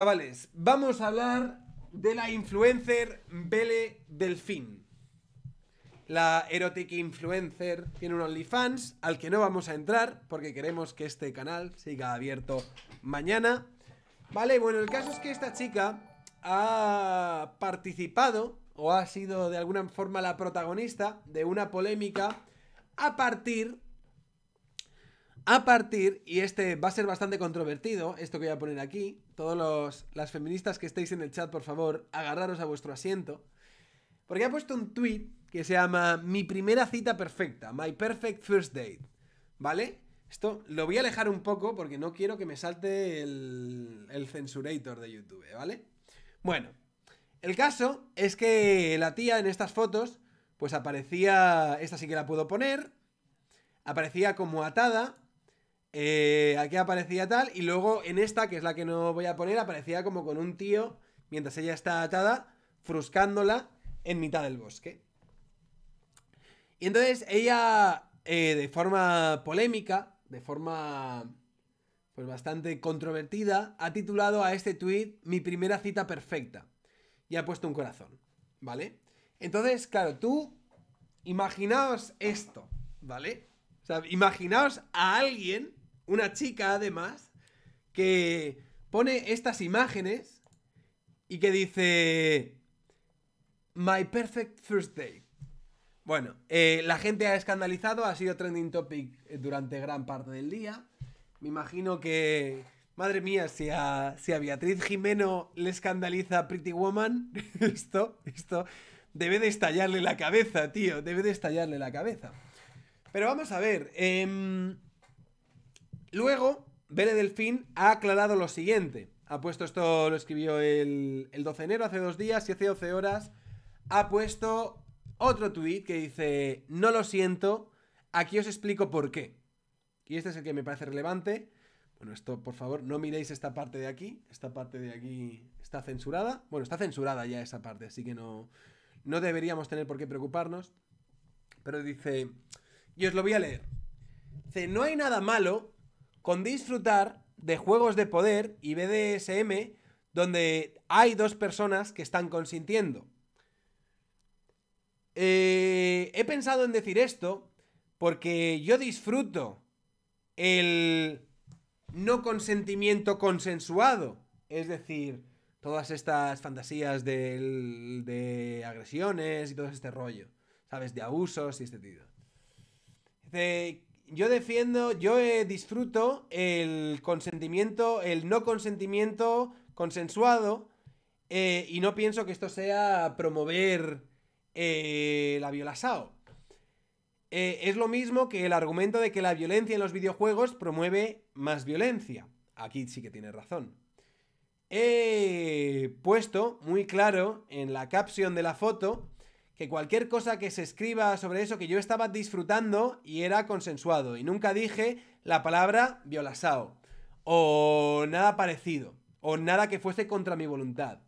Chavales, vamos a hablar de la influencer Belle Delfín. La erotic influencer tiene un OnlyFans al que no vamos a entrar porque queremos que este canal siga abierto mañana. Vale, bueno, el caso es que esta chica ha participado o ha sido de alguna forma la protagonista de una polémica a partir a partir, y este va a ser bastante controvertido, esto que voy a poner aquí, todas las feministas que estéis en el chat, por favor, agarraros a vuestro asiento, porque ha puesto un tweet que se llama Mi primera cita perfecta, My Perfect First Date, ¿vale? Esto lo voy a alejar un poco porque no quiero que me salte el, el censurator de YouTube, ¿vale? Bueno, el caso es que la tía en estas fotos, pues aparecía, esta sí que la puedo poner, aparecía como atada eh, aquí aparecía tal, y luego en esta, que es la que no voy a poner, aparecía como con un tío, mientras ella está atada, fruscándola en mitad del bosque. Y entonces ella, eh, de forma polémica, de forma pues bastante controvertida, ha titulado a este tweet Mi primera cita perfecta. Y ha puesto un corazón, ¿vale? Entonces, claro, tú imaginaos esto, ¿vale? O sea, imaginaos a alguien una chica además que pone estas imágenes y que dice My Perfect Thursday. Bueno, eh, la gente ha escandalizado, ha sido trending topic eh, durante gran parte del día. Me imagino que, madre mía, si a, Beatriz Jimeno le escandaliza Pretty Woman, esto, esto debe de estallarle la cabeza, tío, debe de estallarle la cabeza. Pero vamos a ver, em, Luego, Bene Delfín ha aclarado lo siguiente. Ha puesto esto, lo escribió el, 12 de enero, hace dos días, y hace 12 horas ha puesto otro tuit que dice, no lo siento, aquí os explico por qué. Y este es el que me parece relevante. Bueno, esto, por favor, no miréis esta parte de aquí. Esta parte de aquí está censurada. Bueno, está censurada ya esa parte, así que no, no deberíamos tener por qué preocuparnos. Pero dice, y os lo voy a leer. Dice, no hay nada malo con disfrutar de juegos de poder y BDSM donde hay dos personas que están consintiendo. Eh, he pensado en decir esto porque yo disfruto el no consentimiento consensuado, es decir, todas estas fantasías de, de agresiones y todo este rollo, ¿sabes? De abusos y este tipo. De, yo defiendo, yo eh, disfruto el consentimiento, el no consentimiento consensuado eh, y no pienso que esto sea promover eh, la violasao. es lo mismo que el argumento de que la violencia en los videojuegos promueve más violencia. Aquí sí que tiene razón. He puesto muy claro en la caption de la foto que cualquier cosa que se escriba sobre eso que yo estaba disfrutando y era consensuado. Y nunca dije la palabra violasao. O nada parecido. O nada que fuese contra mi voluntad.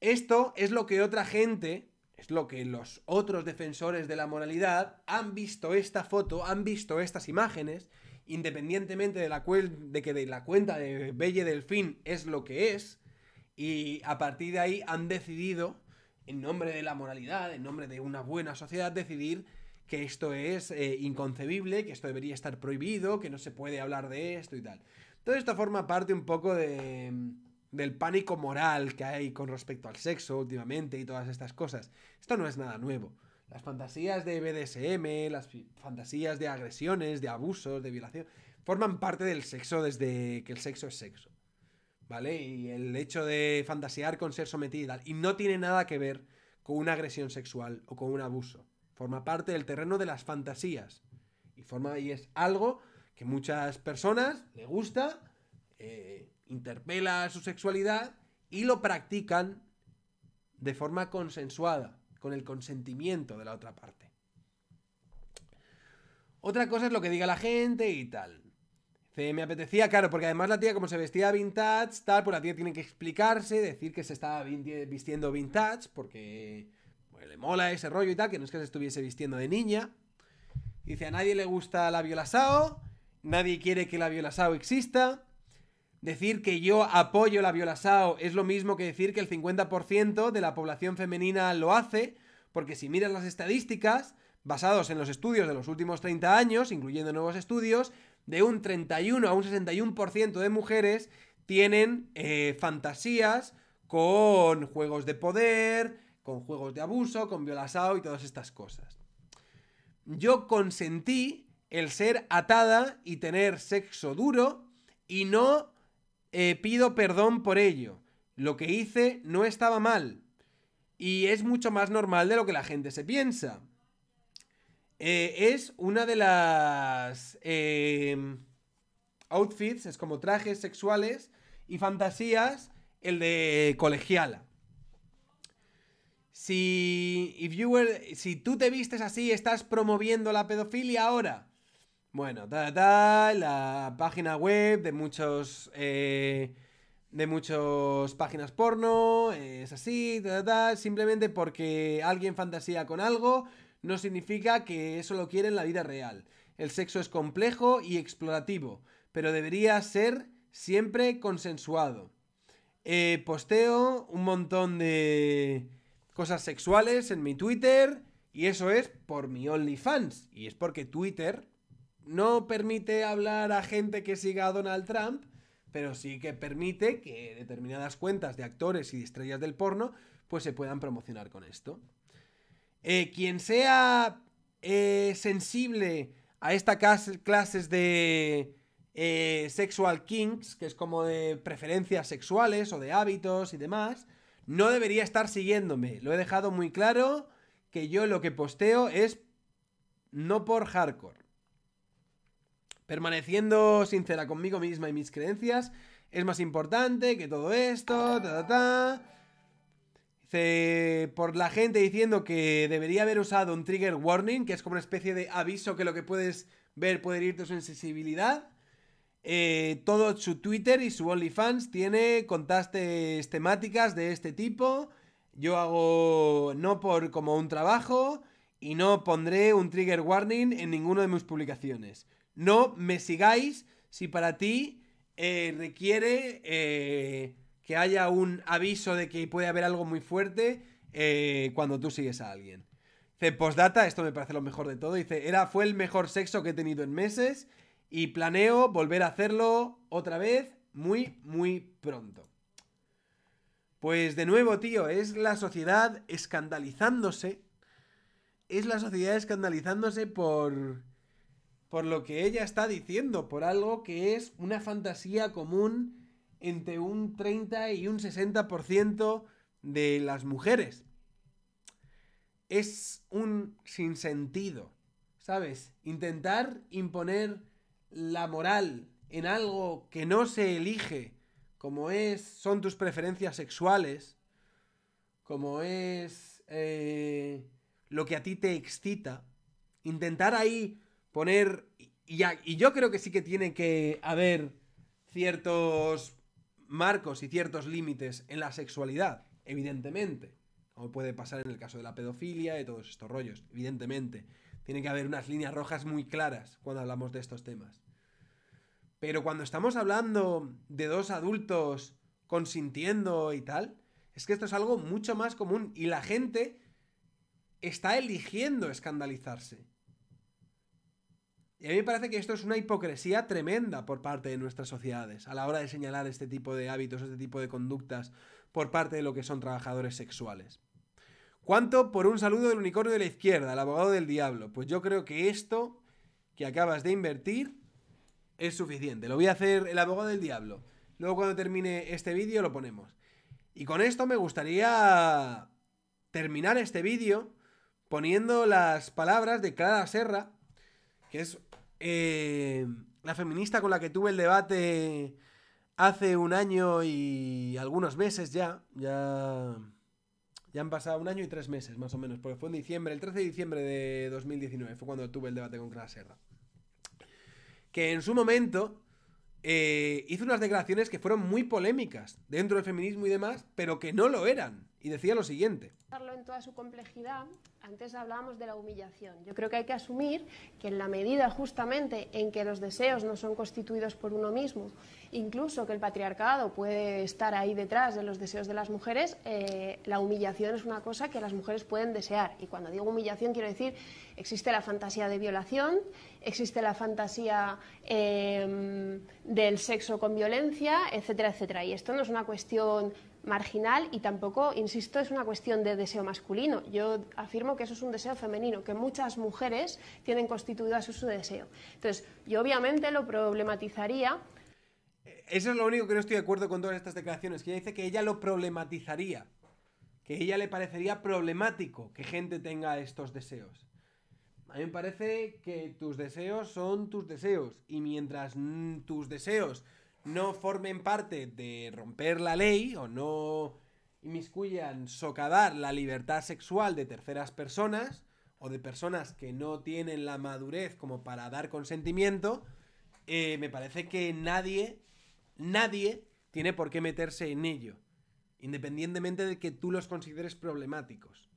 Esto es lo que otra gente, es lo que los otros defensores de la moralidad han visto esta foto, han visto estas imágenes, independientemente de, la de que de la cuenta de Belle Delfín es lo que es, y a partir de ahí han decidido en nombre de la moralidad, en nombre de una buena sociedad, decidir que esto es eh, inconcebible, que esto debería estar prohibido, que no se puede hablar de esto y tal. Todo esto forma parte un poco del pánico moral que hay con respecto al sexo últimamente y todas estas cosas. Esto no es nada nuevo. Las fantasías de BDSM, las fantasías de agresiones, de abusos, de violación, forman parte del sexo desde que el sexo es sexo. ¿vale? Y el hecho de fantasear con ser sometida y tal. Y no tiene nada que ver con una agresión sexual o con un abuso. Forma parte del terreno de las fantasías. Y forma y es algo que muchas personas le gusta, eh, interpela su sexualidad y lo practican de forma consensuada, con el consentimiento de la otra parte. Otra cosa es lo que diga la gente y tal me apetecía, claro, porque además la tía como se vestía vintage, tal, pues la tía tiene que explicarse, decir que se estaba eh, vistiendo vintage, porque pues, le mola ese rollo y tal, que no es que se estuviese vistiendo de niña. Dice, a nadie le gusta la viola Sao nadie quiere que la Sao exista. Decir que yo apoyo la viola Sao es lo mismo que decir que el 50% de la población femenina lo hace, porque si miras las estadísticas, basados en los estudios de los últimos 30 años, incluyendo nuevos estudios, de un 31 a un 61% de mujeres tienen eh, fantasías con juegos de poder, con juegos de abuso, con violasao y todas estas cosas. Yo consentí el ser atada y tener sexo duro y no eh, pido perdón por ello. Lo que hice no estaba mal y es mucho más normal de lo que la gente se piensa. Eh, es una de las em, outfits, es como trajes sexuales y fantasías, el de colegiala. Si, si tú te vistes así, estás promoviendo la pedofilia ahora. Bueno, la página web de muchos. Eh, de muchas páginas porno, es así, simplemente porque alguien fantasía con algo, no significa que eso lo quiera en la vida real. El sexo es complejo y explorativo, pero debería ser siempre consensuado. Eh, posteo un montón de cosas sexuales en mi Twitter y eso es por mi OnlyFans. Y es porque Twitter no permite hablar a gente que siga a Donald Trump, pero sí que permite que determinadas cuentas de actores y de estrellas del porno pues se puedan promocionar con esto. Eh, quien sea eh, sensible a estas clases de eh, sexual kinks, que es como de preferencias sexuales o de hábitos y demás, no debería estar siguiéndome. Lo he dejado muy claro que yo lo que posteo es no por hardcore. Permaneciendo sincera conmigo misma y mis creencias es más importante que todo esto, por la gente diciendo que debería haber usado un trigger warning, que es como una especie de aviso que lo que puedes ver puede irte su sensibilidad. Eh, todo su Twitter y su OnlyFans tiene contastes temáticas de este tipo. Yo hago no por como un trabajo y no pondré un trigger warning en ninguna de mis publicaciones. No me sigáis si para ti eh, requiere eh, que haya un aviso de que puede haber algo muy fuerte eh, cuando tú sigues a alguien. Dice, postdata, esto me parece lo mejor de todo. Dice, era, fue el mejor sexo que he tenido en meses y planeo volver a hacerlo otra vez muy, muy pronto. Pues de nuevo, tío, es la sociedad escandalizándose. Es la sociedad escandalizándose por. por lo que ella está diciendo, por algo que es una fantasía común entre un 30 y un 60% de las mujeres. Es un sinsentido, ¿sabes? Intentar imponer la moral en algo que no se elige, como es, son tus preferencias sexuales, como es eh, lo que a ti te excita, intentar ahí poner, y, y yo creo que sí que tiene que haber ciertos marcos y ciertos límites en la sexualidad, evidentemente, como puede pasar en el caso de la pedofilia y todos estos rollos, evidentemente. Tiene que haber unas líneas rojas muy claras cuando hablamos de estos temas. Pero cuando estamos hablando de dos adultos consintiendo y tal, es que esto es algo mucho más común y la gente está eligiendo escandalizarse. Y a mí me parece que esto es una hipocresía tremenda por parte de nuestras sociedades a la hora de señalar este tipo de hábitos, este tipo de conductas por parte de lo que son trabajadores sexuales. ¿Cuánto por un saludo del unicornio de la izquierda, el abogado del diablo? Pues yo creo que esto que acabas de invertir es suficiente. Lo voy a hacer el abogado del diablo. Luego cuando termine este vídeo lo ponemos. Y con esto me gustaría terminar este vídeo poniendo las palabras de Clara Serra, que es eh, la feminista con la que tuve el debate hace un año y algunos meses ya, ya, ya han pasado un año y tres meses más o menos, porque fue en diciembre, el 13 de diciembre de 2019 fue cuando tuve el debate con Clara Serra, que en su momento eh, hizo unas declaraciones que fueron muy polémicas dentro del feminismo y demás, pero que no lo eran. Y decía lo siguiente. En toda su complejidad, antes hablábamos de la humillación. Yo creo que hay que asumir que en la medida justamente en que los deseos no son constituidos por uno mismo, incluso que el patriarcado puede estar ahí detrás de los deseos de las mujeres, eh, la humillación es una cosa que las mujeres pueden desear. Y cuando digo humillación quiero decir, existe la fantasía de violación, existe la fantasía eh, del sexo con violencia, etcétera, etcétera. Y esto no es una cuestión marginal y tampoco, insisto, es una cuestión de deseo masculino. Yo afirmo que eso es un deseo femenino, que muchas mujeres tienen constituido a su deseo. Entonces, yo obviamente lo problematizaría. Eso es lo único que no estoy de acuerdo con todas estas declaraciones, que ella dice que ella lo problematizaría, que a ella le parecería problemático que gente tenga estos deseos. A mí me parece que tus deseos son tus deseos y mientras tus deseos no formen parte de romper la ley o no inmiscuyan socavar la libertad sexual de terceras personas o de personas que no tienen la madurez como para dar consentimiento, eh, me parece que nadie, nadie tiene por qué meterse en ello, independientemente de que tú los consideres problemáticos.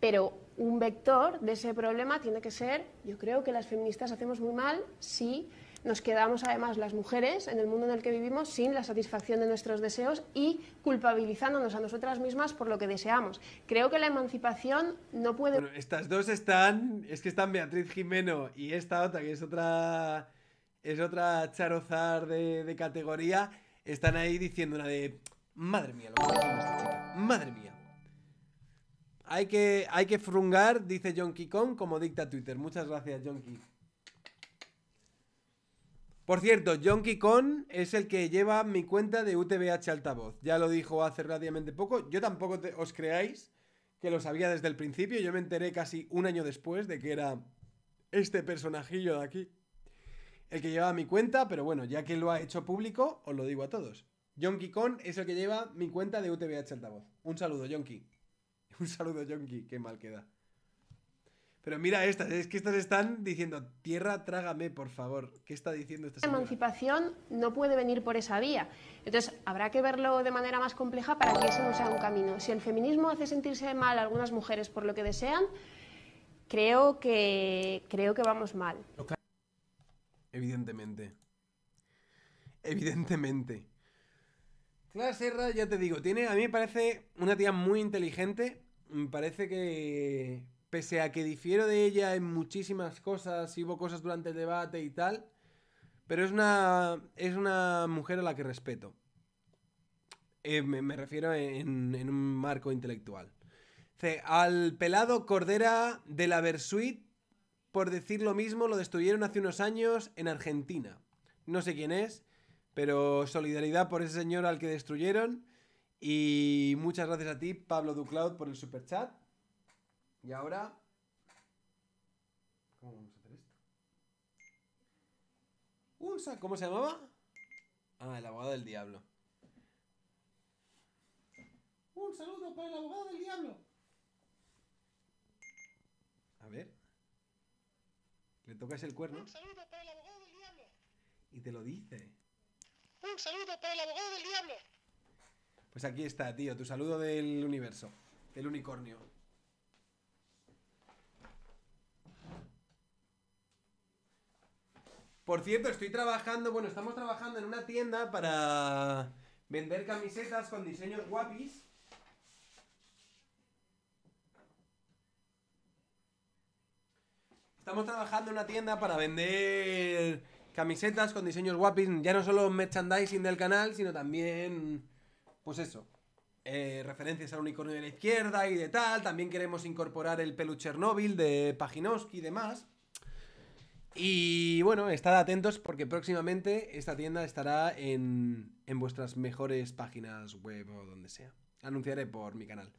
Pero un vector de ese problema tiene que ser, yo creo que las feministas hacemos muy mal si... Sí nos quedamos además las mujeres en el mundo en el que vivimos sin la satisfacción de nuestros deseos y culpabilizándonos a nosotras mismas por lo que deseamos. Creo que la emancipación no puede... estas dos están, es que están Beatriz Jimeno y esta otra, que es otra, es otra charozar de, categoría, están ahí diciendo una de... Madre mía, lo que Madre mía. Hay que, hay que frungar, dice John Kong, como dicta Twitter. Muchas gracias, John por cierto, Jonky es el que lleva mi cuenta de UTBH altavoz. Ya lo dijo hace relativamente poco. Yo tampoco os creáis que lo sabía desde el principio. Yo me enteré casi un año después de que era este personajillo de aquí el que llevaba mi cuenta, pero bueno, ya que lo ha hecho público, os lo digo a todos. Jonky Con es el que lleva mi cuenta de UTBH altavoz. Un saludo, Jonky. Un saludo, Jonky. Qué mal queda. Pero mira estas, es que estas están diciendo, tierra, trágame, por favor. ¿Qué está diciendo esta La emancipación no puede venir por esa vía. Entonces, habrá que verlo de manera más compleja para que eso no sea un camino. Si el feminismo hace sentirse mal a algunas mujeres por lo que desean, creo que, creo que vamos mal. Evidentemente. Evidentemente. Clara Serra, ya te digo, tiene, a mí me parece una tía muy inteligente. Me parece que, pese a que difiero de ella en muchísimas cosas, y hubo cosas durante el debate y tal, pero es una, es una mujer a la que respeto. Eh, me, refiero en, un marco intelectual. al pelado Cordera de la Versuit, por decir lo mismo, lo destruyeron hace unos años en Argentina. No sé quién es, pero solidaridad por ese señor al que destruyeron. Y muchas gracias a ti, Pablo Duclaud, por el superchat. Y ahora... ¿Cómo vamos a hacer esto? ¿Cómo se llamaba? Ah, el abogado del diablo. Un saludo para el abogado del diablo. A ver. Le tocas el cuerno. Un saludo para el abogado del diablo. Y te lo dice. Un saludo para el abogado del diablo. Pues aquí está, tío, tu saludo del universo, del unicornio. Por cierto, estoy trabajando, bueno, estamos trabajando en una tienda para vender camisetas con diseños guapis. Estamos trabajando en una tienda para vender camisetas con diseños guapis, ya no solo merchandising del canal, sino también, pues eso, eh, referencias al unicornio de la izquierda y de tal. También queremos incorporar el peluche Chernobyl de Paginowski y demás. Y bueno, estad atentos porque próximamente esta tienda estará en, en vuestras mejores páginas web o donde sea. Anunciaré por mi canal.